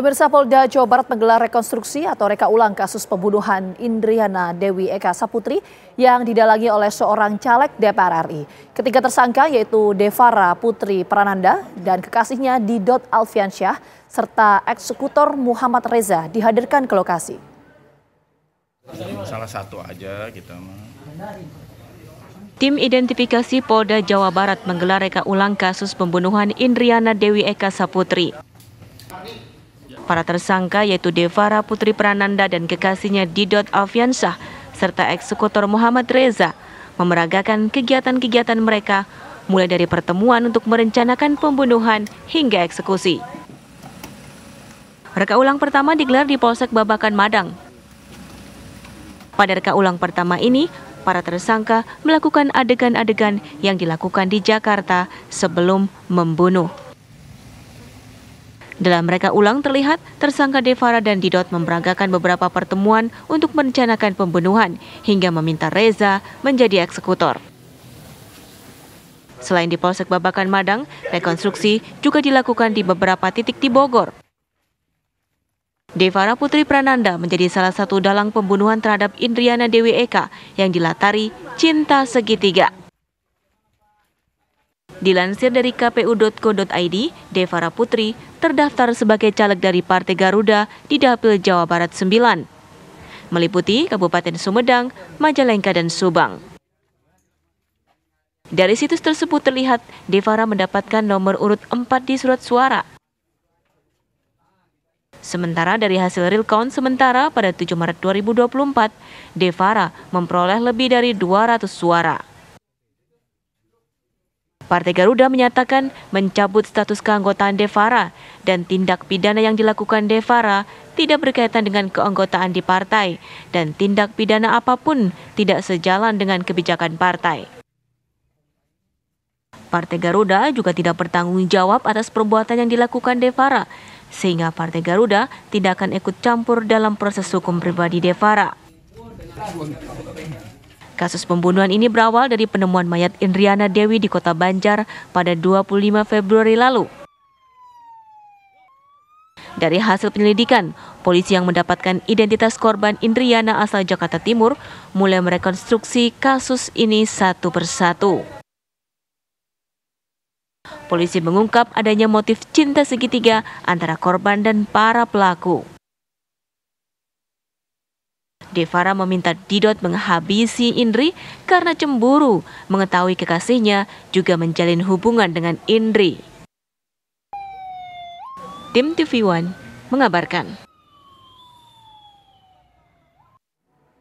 Pemirsa Polda Jawa Barat menggelar rekonstruksi atau reka ulang kasus pembunuhan Indriana Dewi Eka Saputri yang didalangi oleh seorang caleg DPR RI. Ketiga tersangka yaitu Devara Putri Prananda dan kekasihnya Didot Alfiansyah serta eksekutor Muhammad Reza dihadirkan ke lokasi. Salah satu aja kita Tim identifikasi Polda Jawa Barat menggelar reka ulang kasus pembunuhan Indriana Dewi Eka Saputri para tersangka yaitu Devara Putri Prananda dan kekasihnya Didot Alfiansyah serta eksekutor Muhammad Reza memeragakan kegiatan-kegiatan mereka mulai dari pertemuan untuk merencanakan pembunuhan hingga eksekusi. Reka ulang pertama digelar di Polsek Babakan Madang. Pada reka ulang pertama ini, para tersangka melakukan adegan-adegan yang dilakukan di Jakarta sebelum membunuh. Dalam mereka ulang terlihat, tersangka Devara dan Didot memperagakan beberapa pertemuan untuk merencanakan pembunuhan hingga meminta Reza menjadi eksekutor. Selain di Polsek Babakan Madang, rekonstruksi juga dilakukan di beberapa titik di Bogor. Devara Putri Prananda menjadi salah satu dalang pembunuhan terhadap Indriana Dewi Eka yang dilatari Cinta Segitiga. Dilansir dari kpu.co.id, Devara Putri terdaftar sebagai caleg dari Partai Garuda di Dapil Jawa Barat 9, meliputi Kabupaten Sumedang, Majalengka, dan Subang. Dari situs tersebut terlihat Devara mendapatkan nomor urut 4 di surat suara. Sementara dari hasil real count sementara pada 7 Maret 2024, Devara memperoleh lebih dari 200 suara. Partai Garuda menyatakan mencabut status keanggotaan Devara dan tindak pidana yang dilakukan Devara tidak berkaitan dengan keanggotaan di partai dan tindak pidana apapun tidak sejalan dengan kebijakan partai. Partai Garuda juga tidak bertanggung jawab atas perbuatan yang dilakukan Devara, sehingga Partai Garuda tidak akan ikut campur dalam proses hukum pribadi Devara. Kasus pembunuhan ini berawal dari penemuan mayat Indriana Dewi di kota Banjar pada 25 Februari lalu. Dari hasil penyelidikan, polisi yang mendapatkan identitas korban Indriana asal Jakarta Timur mulai merekonstruksi kasus ini satu persatu. Polisi mengungkap adanya motif cinta segitiga antara korban dan para pelaku. Devara meminta Didot menghabisi Indri karena cemburu mengetahui kekasihnya juga menjalin hubungan dengan Indri. Tim TV One mengabarkan.